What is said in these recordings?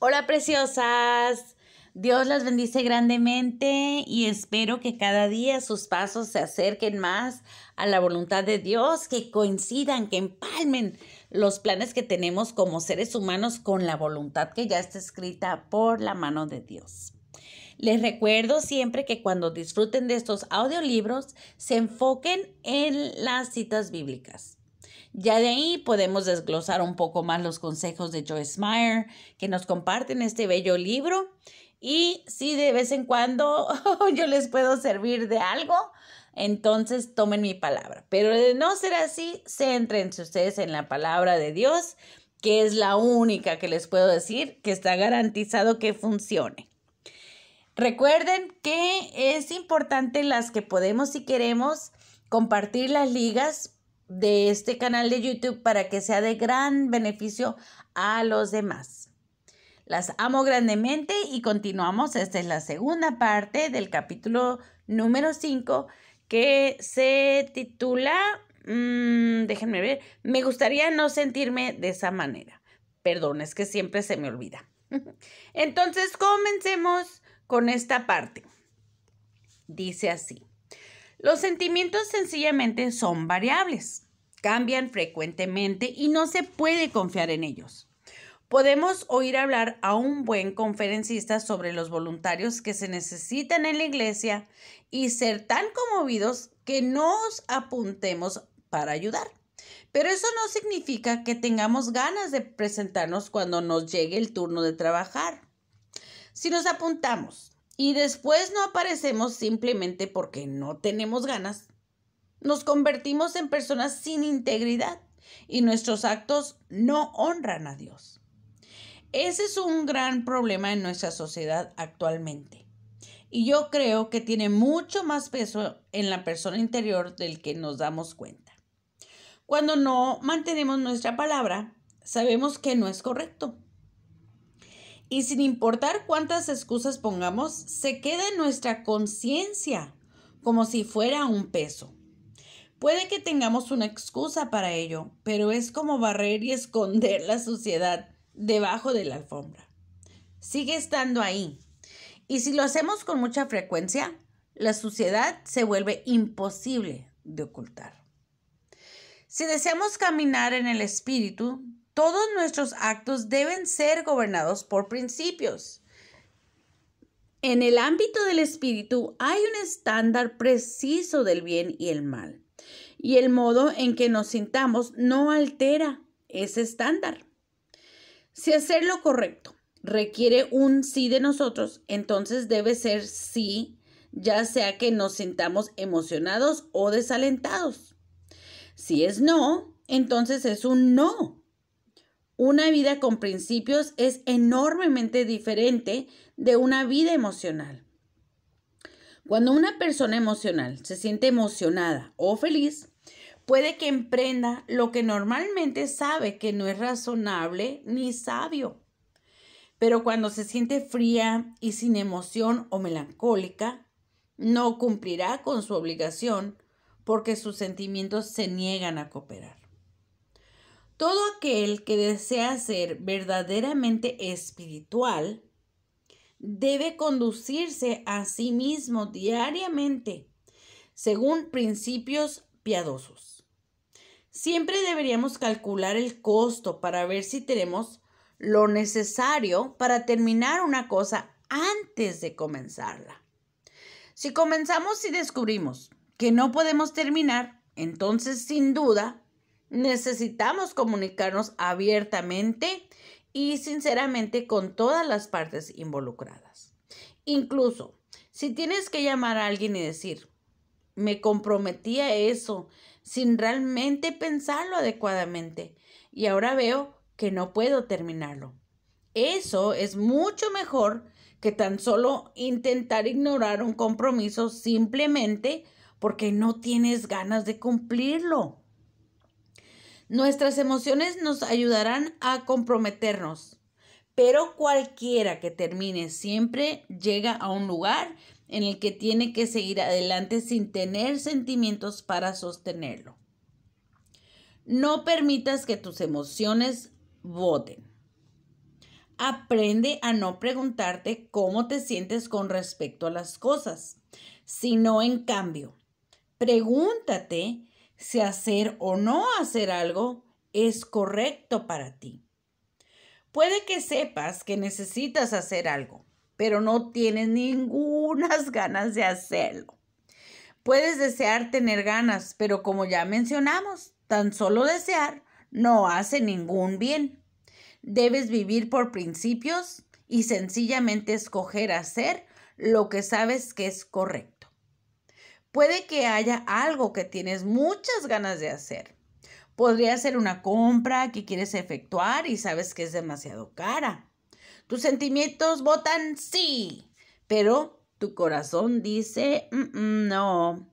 Hola preciosas, Dios las bendice grandemente y espero que cada día sus pasos se acerquen más a la voluntad de Dios, que coincidan, que empalmen los planes que tenemos como seres humanos con la voluntad que ya está escrita por la mano de Dios. Les recuerdo siempre que cuando disfruten de estos audiolibros se enfoquen en las citas bíblicas. Ya de ahí podemos desglosar un poco más los consejos de Joyce Meyer que nos comparten este bello libro. Y si de vez en cuando yo les puedo servir de algo, entonces tomen mi palabra. Pero de no ser así, céntrense ustedes en la palabra de Dios, que es la única que les puedo decir que está garantizado que funcione. Recuerden que es importante las que podemos y queremos compartir las ligas de este canal de YouTube para que sea de gran beneficio a los demás. Las amo grandemente y continuamos. Esta es la segunda parte del capítulo número 5 que se titula, mm, déjenme ver, me gustaría no sentirme de esa manera. Perdón, es que siempre se me olvida. Entonces, comencemos con esta parte. Dice así, los sentimientos sencillamente son variables cambian frecuentemente y no se puede confiar en ellos. Podemos oír hablar a un buen conferencista sobre los voluntarios que se necesitan en la iglesia y ser tan conmovidos que nos apuntemos para ayudar. Pero eso no significa que tengamos ganas de presentarnos cuando nos llegue el turno de trabajar. Si nos apuntamos y después no aparecemos simplemente porque no tenemos ganas, nos convertimos en personas sin integridad y nuestros actos no honran a Dios. Ese es un gran problema en nuestra sociedad actualmente. Y yo creo que tiene mucho más peso en la persona interior del que nos damos cuenta. Cuando no mantenemos nuestra palabra, sabemos que no es correcto. Y sin importar cuántas excusas pongamos, se queda en nuestra conciencia como si fuera un peso. Puede que tengamos una excusa para ello, pero es como barrer y esconder la suciedad debajo de la alfombra. Sigue estando ahí. Y si lo hacemos con mucha frecuencia, la suciedad se vuelve imposible de ocultar. Si deseamos caminar en el espíritu, todos nuestros actos deben ser gobernados por principios. En el ámbito del espíritu hay un estándar preciso del bien y el mal y el modo en que nos sintamos no altera ese estándar. Si hacer lo correcto requiere un sí de nosotros, entonces debe ser sí, ya sea que nos sintamos emocionados o desalentados. Si es no, entonces es un no. Una vida con principios es enormemente diferente de una vida emocional. Cuando una persona emocional se siente emocionada o feliz, puede que emprenda lo que normalmente sabe que no es razonable ni sabio. Pero cuando se siente fría y sin emoción o melancólica, no cumplirá con su obligación porque sus sentimientos se niegan a cooperar. Todo aquel que desea ser verdaderamente espiritual debe conducirse a sí mismo diariamente según principios piadosos. Siempre deberíamos calcular el costo para ver si tenemos lo necesario para terminar una cosa antes de comenzarla. Si comenzamos y descubrimos que no podemos terminar, entonces sin duda necesitamos comunicarnos abiertamente y sinceramente con todas las partes involucradas. Incluso, si tienes que llamar a alguien y decir, me comprometí a eso sin realmente pensarlo adecuadamente y ahora veo que no puedo terminarlo. Eso es mucho mejor que tan solo intentar ignorar un compromiso simplemente porque no tienes ganas de cumplirlo. Nuestras emociones nos ayudarán a comprometernos, pero cualquiera que termine siempre llega a un lugar en el que tiene que seguir adelante sin tener sentimientos para sostenerlo. No permitas que tus emociones voten. Aprende a no preguntarte cómo te sientes con respecto a las cosas, sino en cambio, pregúntate si hacer o no hacer algo es correcto para ti. Puede que sepas que necesitas hacer algo, pero no tienes ningunas ganas de hacerlo. Puedes desear tener ganas, pero como ya mencionamos, tan solo desear no hace ningún bien. Debes vivir por principios y sencillamente escoger hacer lo que sabes que es correcto. Puede que haya algo que tienes muchas ganas de hacer. Podría ser una compra que quieres efectuar y sabes que es demasiado cara. Tus sentimientos votan sí, pero tu corazón dice mm, mm, no.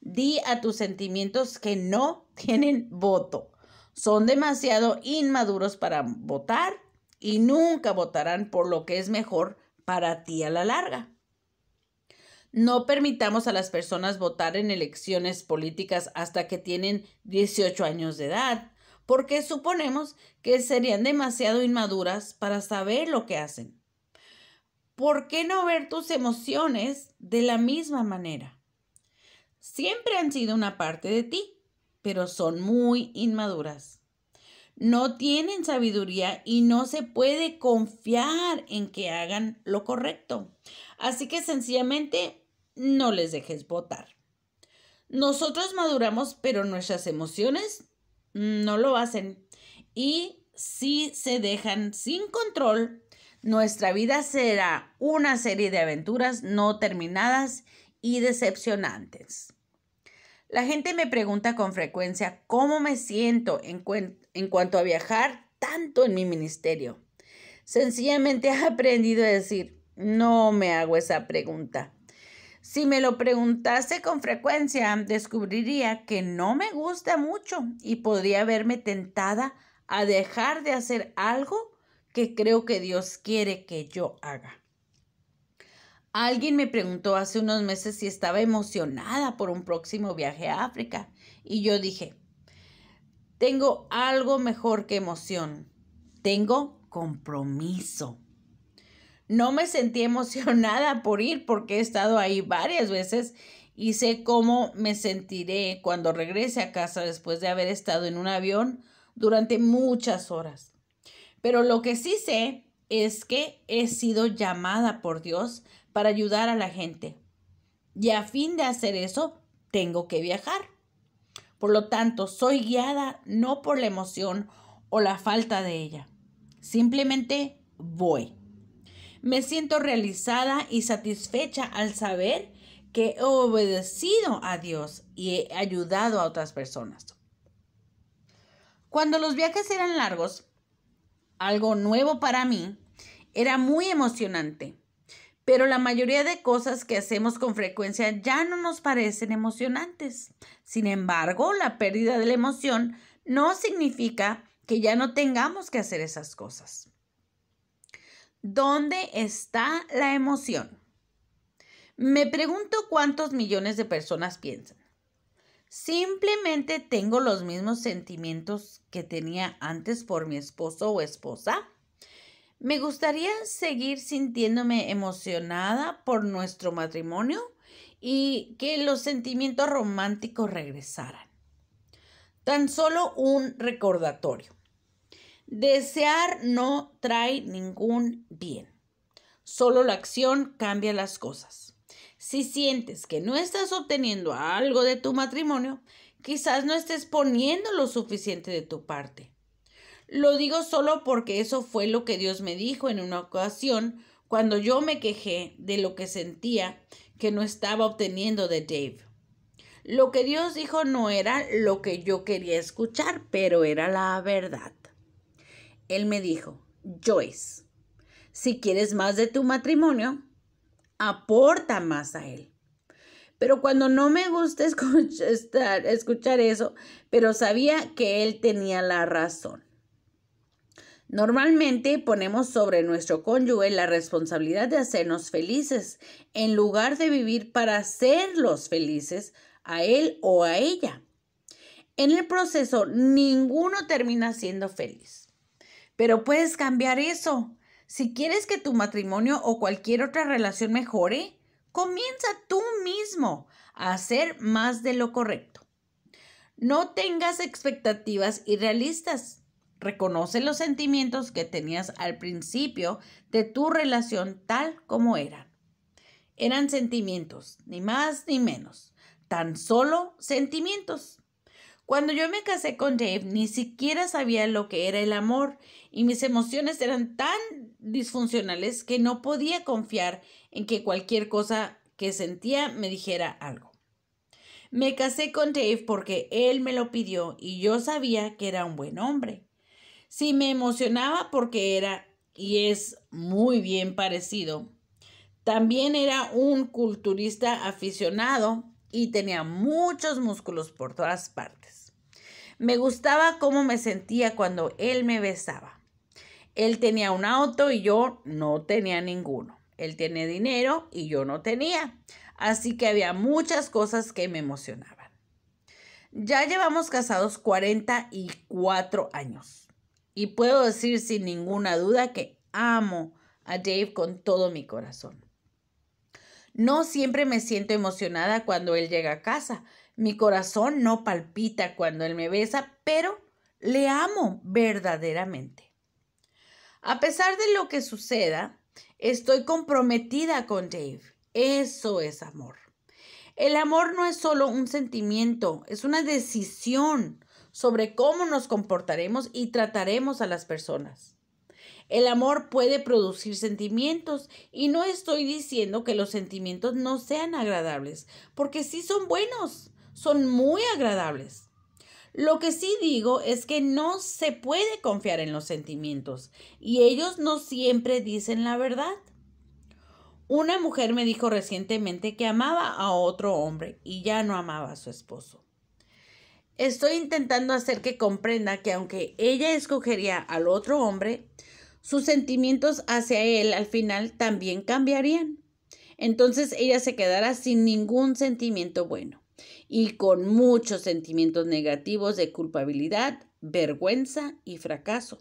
Di a tus sentimientos que no tienen voto. Son demasiado inmaduros para votar y nunca votarán por lo que es mejor para ti a la larga. No permitamos a las personas votar en elecciones políticas hasta que tienen 18 años de edad, porque suponemos que serían demasiado inmaduras para saber lo que hacen. ¿Por qué no ver tus emociones de la misma manera? Siempre han sido una parte de ti, pero son muy inmaduras. No tienen sabiduría y no se puede confiar en que hagan lo correcto. Así que sencillamente no les dejes votar. Nosotros maduramos, pero nuestras emociones no lo hacen. Y si se dejan sin control, nuestra vida será una serie de aventuras no terminadas y decepcionantes. La gente me pregunta con frecuencia cómo me siento en, cuanto a viajar tanto en mi ministerio. Sencillamente he aprendido a decir, no me hago esa pregunta. Si me lo preguntase con frecuencia, descubriría que no me gusta mucho y podría verme tentada a dejar de hacer algo que creo que Dios quiere que yo haga. Alguien me preguntó hace unos meses si estaba emocionada por un próximo viaje a África y yo dije, tengo algo mejor que emoción, tengo compromiso. No me sentí emocionada por ir porque he estado ahí varias veces y sé cómo me sentiré cuando regrese a casa después de haber estado en un avión durante muchas horas. Pero lo que sí sé es que he sido llamada por Dios para ayudar a la gente. Y a fin de hacer eso, tengo que viajar. Por lo tanto, soy guiada no por la emoción o la falta de ella. Simplemente voy. Me siento realizada y satisfecha al saber que he obedecido a Dios y he ayudado a otras personas. Cuando los viajes eran largos, algo nuevo para mí, era muy emocionante. Pero la mayoría de cosas que hacemos con frecuencia ya no nos parecen emocionantes. Sin embargo, la pérdida de la emoción no significa que ya no tengamos que hacer esas cosas. ¿Dónde está la emoción? Me pregunto cuántos millones de personas piensan. ¿Simplemente tengo los mismos sentimientos que tenía antes por mi esposo o esposa? ¿Me gustaría seguir sintiéndome emocionada por nuestro matrimonio y que los sentimientos románticos regresaran? Tan solo un recordatorio. Desear no trae ningún bien. Solo la acción cambia las cosas. Si sientes que no estás obteniendo algo de tu matrimonio, quizás no estés poniendo lo suficiente de tu parte. Lo digo solo porque eso fue lo que Dios me dijo en una ocasión cuando yo me quejé de lo que sentía que no estaba obteniendo de Dave. Lo que Dios dijo no era lo que yo quería escuchar, pero era la verdad. Él me dijo, Joyce, si quieres más de tu matrimonio, aporta más a él. Pero cuando no me gusta escuchar, escuchar eso, pero sabía que él tenía la razón. Normalmente ponemos sobre nuestro cónyuge la responsabilidad de hacernos felices, en lugar de vivir para hacerlos felices a él o a ella. En el proceso, ninguno termina siendo feliz. Pero puedes cambiar eso. Si quieres que tu matrimonio o cualquier otra relación mejore, comienza tú mismo a hacer más de lo correcto. No tengas expectativas irrealistas. Reconoce los sentimientos que tenías al principio de tu relación tal como eran. Eran sentimientos, ni más ni menos, tan solo sentimientos. Cuando yo me casé con Dave, ni siquiera sabía lo que era el amor y mis emociones eran tan disfuncionales que no podía confiar en que cualquier cosa que sentía me dijera algo. Me casé con Dave porque él me lo pidió y yo sabía que era un buen hombre. Si me emocionaba porque era y es muy bien parecido, también era un culturista aficionado y tenía muchos músculos por todas partes. Me gustaba cómo me sentía cuando él me besaba. Él tenía un auto y yo no tenía ninguno. Él tiene dinero y yo no tenía. Así que había muchas cosas que me emocionaban. Ya llevamos casados 44 años. Y puedo decir sin ninguna duda que amo a Dave con todo mi corazón. No siempre me siento emocionada cuando él llega a casa. Mi corazón no palpita cuando él me besa, pero le amo verdaderamente. A pesar de lo que suceda, estoy comprometida con Dave. Eso es amor. El amor no es solo un sentimiento, es una decisión sobre cómo nos comportaremos y trataremos a las personas. El amor puede producir sentimientos y no estoy diciendo que los sentimientos no sean agradables, porque sí son buenos, son muy agradables. Lo que sí digo es que no se puede confiar en los sentimientos y ellos no siempre dicen la verdad. Una mujer me dijo recientemente que amaba a otro hombre y ya no amaba a su esposo. Estoy intentando hacer que comprenda que aunque ella escogería al otro hombre, sus sentimientos hacia él al final también cambiarían. Entonces ella se quedará sin ningún sentimiento bueno y con muchos sentimientos negativos de culpabilidad, vergüenza y fracaso.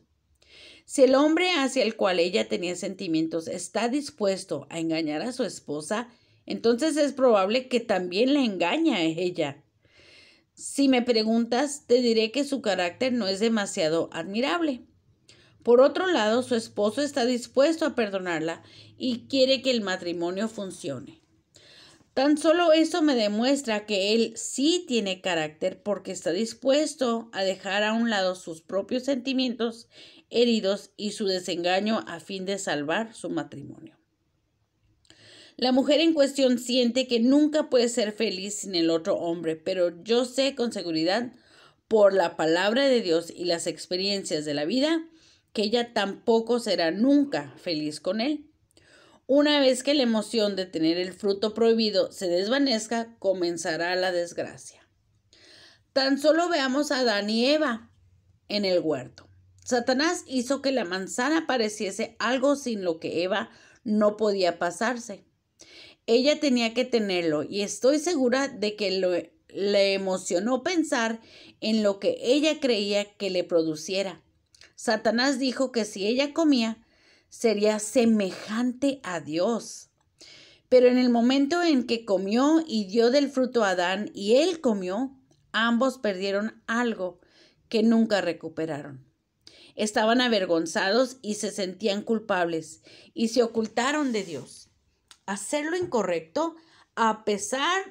Si el hombre hacia el cual ella tenía sentimientos está dispuesto a engañar a su esposa, entonces es probable que también la engaña a ella. Si me preguntas, te diré que su carácter no es demasiado admirable. Por otro lado, su esposo está dispuesto a perdonarla y quiere que el matrimonio funcione. Tan solo eso me demuestra que él sí tiene carácter porque está dispuesto a dejar a un lado sus propios sentimientos heridos y su desengaño a fin de salvar su matrimonio. La mujer en cuestión siente que nunca puede ser feliz sin el otro hombre, pero yo sé con seguridad por la palabra de Dios y las experiencias de la vida que ella tampoco será nunca feliz con él. Una vez que la emoción de tener el fruto prohibido se desvanezca, comenzará la desgracia. Tan solo veamos a Adán y Eva en el huerto. Satanás hizo que la manzana pareciese algo sin lo que Eva no podía pasarse. Ella tenía que tenerlo y estoy segura de que le emocionó pensar en lo que ella creía que le produciera. Satanás dijo que si ella comía, sería semejante a Dios. Pero en el momento en que comió y dio del fruto a Adán y él comió, ambos perdieron algo que nunca recuperaron. Estaban avergonzados y se sentían culpables y se ocultaron de Dios. Hacer lo incorrecto, a pesar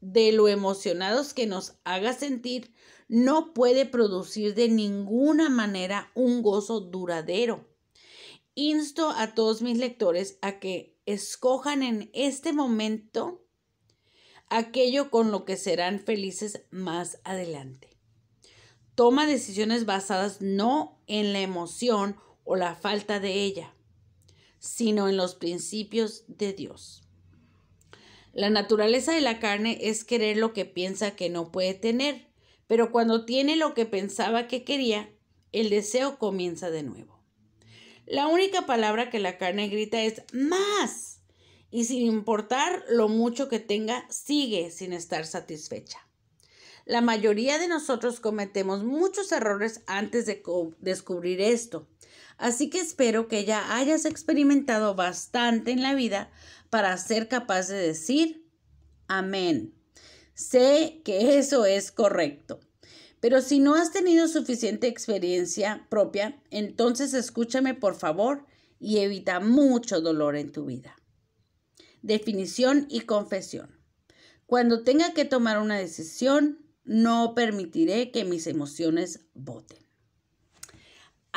de lo emocionados que nos haga sentir, no puede producir de ninguna manera un gozo duradero. Insto a todos mis lectores a que escojan en este momento aquello con lo que serán felices más adelante. Toma decisiones basadas no en la emoción o la falta de ella, sino en los principios de Dios. La naturaleza de la carne es querer lo que piensa que no puede tener, pero cuando tiene lo que pensaba que quería, el deseo comienza de nuevo. La única palabra que la carne grita es más, y sin importar lo mucho que tenga, sigue sin estar satisfecha. La mayoría de nosotros cometemos muchos errores antes de descubrir esto. Así que espero que ya hayas experimentado bastante en la vida para ser capaz de decir amén. Sé que eso es correcto. Pero si no has tenido suficiente experiencia propia, entonces escúchame por favor y evita mucho dolor en tu vida. Definición y confesión. Cuando tenga que tomar una decisión, no permitiré que mis emociones voten.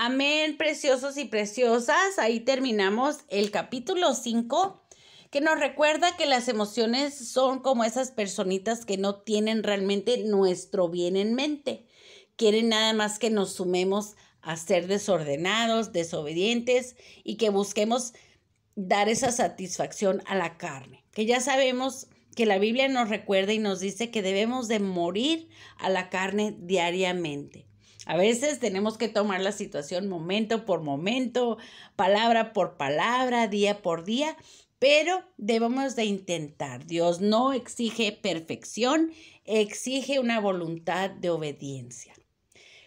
Amén, preciosos y preciosas. Ahí terminamos el capítulo 5, que nos recuerda que las emociones son como esas personitas que no tienen realmente nuestro bien en mente. Quieren nada más que nos sumemos a ser desordenados, desobedientes y que busquemos dar esa satisfacción a la carne, que ya sabemos que la Biblia nos recuerda y nos dice que debemos de morir a la carne diariamente. A veces tenemos que tomar la situación momento por momento, palabra por palabra, día por día, pero debemos de intentar. Dios no exige perfección, exige una voluntad de obediencia.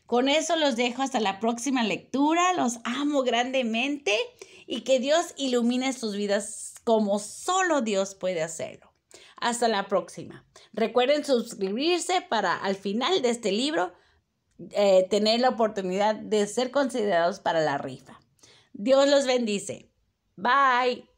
Con eso los dejo hasta la próxima lectura. Los amo grandemente y que Dios ilumine sus vidas como solo Dios puede hacerlo. Hasta la próxima. Recuerden suscribirse para al final de este libro eh, tener la oportunidad de ser considerados para la rifa. Dios los bendice. Bye.